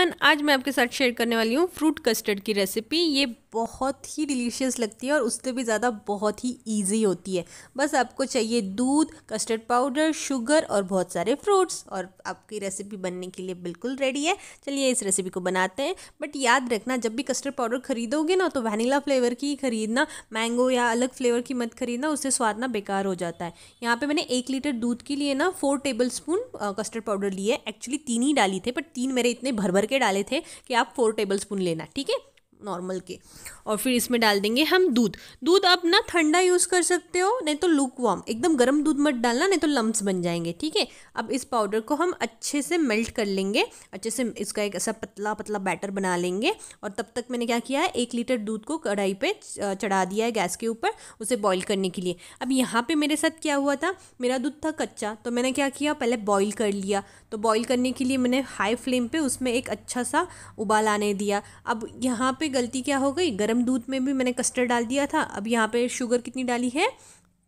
everyone आज मैं आपके साथ शेयर करने वाली हूँ फ्रूट कस्टर्ड की रेसिपी ये बहुत ही डिलीशियस लगती है और उससे भी ज़्यादा बहुत ही ईजी होती है बस आपको चाहिए दूध कस्टर्ड पाउडर शुगर और बहुत सारे फ्रूट्स और आपकी रेसिपी बनने के लिए बिल्कुल रेडी है चलिए इस रेसिपी को बनाते हैं बट याद रखना जब भी कस्टर्ड पाउडर खरीदोगे ना तो वनीला फ्लेवर की ही खरीदना मैंगो या अलग फ्लेवर की मत खरीदना उससे स्वाद ना बेकार हो जाता है यहाँ पर मैंने एक लीटर दूध के लिए ना four tablespoon custard powder लिए एक्चुअली तीन ही डाली थे बट तीन मेरे इतने भर भर के डाले थे कि आप फोर टेबल स्पून लेना ठीक है नॉर्मल के और फिर इसमें डाल देंगे हम दूध दूध आप ना ठंडा यूज़ कर सकते हो नहीं तो लुक वार्म एकदम गर्म दूध मत डालना नहीं तो लम्ब्स बन जाएंगे ठीक है अब इस पाउडर को हम अच्छे से मेल्ट कर लेंगे अच्छे से इसका एक ऐसा पतला पतला बैटर बना लेंगे और तब तक मैंने क्या किया है एक लीटर दूध को कढ़ाई पर चढ़ा दिया है गैस के ऊपर उसे बॉयल करने के लिए अब यहाँ पर मेरे साथ क्या हुआ था मेरा दूध था कच्चा तो मैंने क्या किया पहले बॉयल कर लिया तो बॉयल करने के लिए मैंने हाई फ्लेम पर उसमें एक अच्छा सा उबाल आने दिया अब यहाँ पर मेरी गलती क्या हो गई गर्म दूध में भी मैंने कस्टर्ड डाल दिया था अब यहाँ पे शुगर कितनी डाली है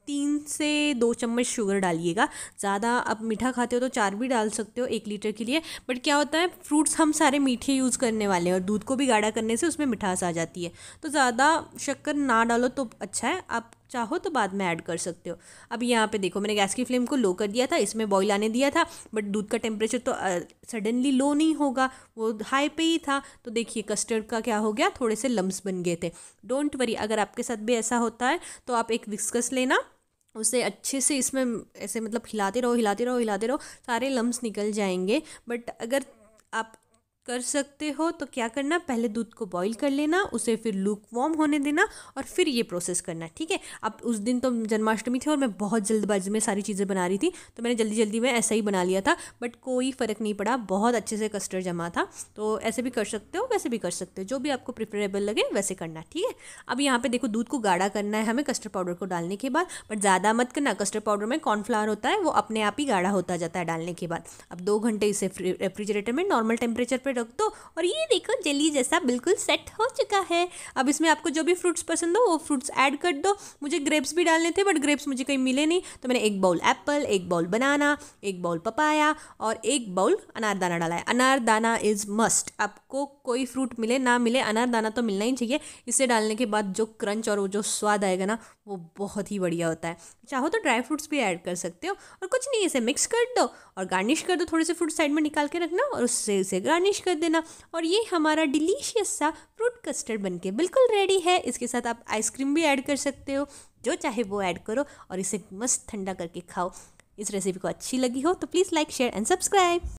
तीन से दो चम्मच शुगर डालिएगा ज़्यादा आप मीठा खाते हो तो चार भी डाल सकते हो एक लीटर के लिए बट क्या होता है फ्रूट्स हम सारे मीठे यूज़ करने वाले हैं और दूध को भी गाढ़ा करने से उसमें मिठास आ जाती है तो ज़्यादा शक्कर ना डालो तो अच्छा है आप चाहो तो बाद में ऐड कर सकते हो अब यहाँ पे देखो मैंने गैस की फ्लेम को लो कर दिया था इसमें बॉईल आने दिया था बट दूध का टेम्परेचर तो सडनली लो नहीं होगा वो हाई पे ही था तो देखिए कस्टर्ड का क्या हो गया थोड़े से लम्ब बन गए थे डोंट वरी अगर आपके साथ भी ऐसा होता है तो आप एक विस्कस लेना उसे अच्छे से इसमें ऐसे मतलब हिलाते रहो हिलाते रहो हिलाते रहो सारे लम्ब निकल जाएंगे बट अगर आप कर सकते हो तो क्या करना पहले दूध को बॉईल कर लेना उसे फिर लूक वॉर्म होने देना और फिर ये प्रोसेस करना ठीक है अब उस दिन तो जन्माष्टमी थी और मैं बहुत जल्दबाजी में सारी चीज़ें बना रही थी तो मैंने जल्दी जल्दी में ऐसा ही बना लिया था बट कोई फ़र्क नहीं पड़ा बहुत अच्छे से कस्टर्ड जमा था तो ऐसे भी कर सकते हो वैसे भी कर सकते हो जो भी आपको प्रिफरेबल लगे वैसे करना ठीक है अब यहाँ पर देखो दूध को गाढ़ा करना है हमें कस्टर्ड पाउडर को डालने के बाद बट ज़्यादा मत करना कस्टर्ड पाउडर में कॉर्नफ्लावर होता है वो अपने आप ही गाढ़ा होता जाता है डालने के बाद अब दो घंटे इसे रेफ्रिजरेटर में नॉर्मल टेम्परेचर पर पे रख दो और ये देखो जली जैसा बिल्कुल सेट हो चुका है अब इसमें आपको जो भी फ्रूट्स पसंद हो वो फ्रूट्स ऐड कर दो मुझे ग्रेप्स भी डालने थे बट ग्रेप्स मुझे कहीं मिले नहीं तो मैंने एक बाउल एप्पल एक बाउल बनाना एक बाउल पपाया और एक बाउल अनारदाना डाला है अनारदाना इज़ मस्ट आपको कोई फ्रूट मिले ना मिले अनारदाना तो मिलना ही चाहिए इसे डालने के बाद जो क्रंच और वो जो स्वाद आएगा ना वो बहुत ही बढ़िया होता है चाहो तो ड्राई फ्रूट्स भी ऐड कर सकते हो और कुछ नहीं इसे मिक्स कर दो और गार्निश कर दो थोड़े से फ्रूट साइड में निकाल के रखना और उससे इसे गार्निश गार्निश कर देना और ये हमारा डिलीशियस सा फ्रूट कस्टर्ड बनके बिल्कुल रेडी है इसके साथ आप आइसक्रीम भी ऐड कर सकते हो जो चाहे वो ऐड करो और इसे मस्त ठंडा करके खाओ इस रेसिपी को अच्छी लगी हो तो please like share and subscribe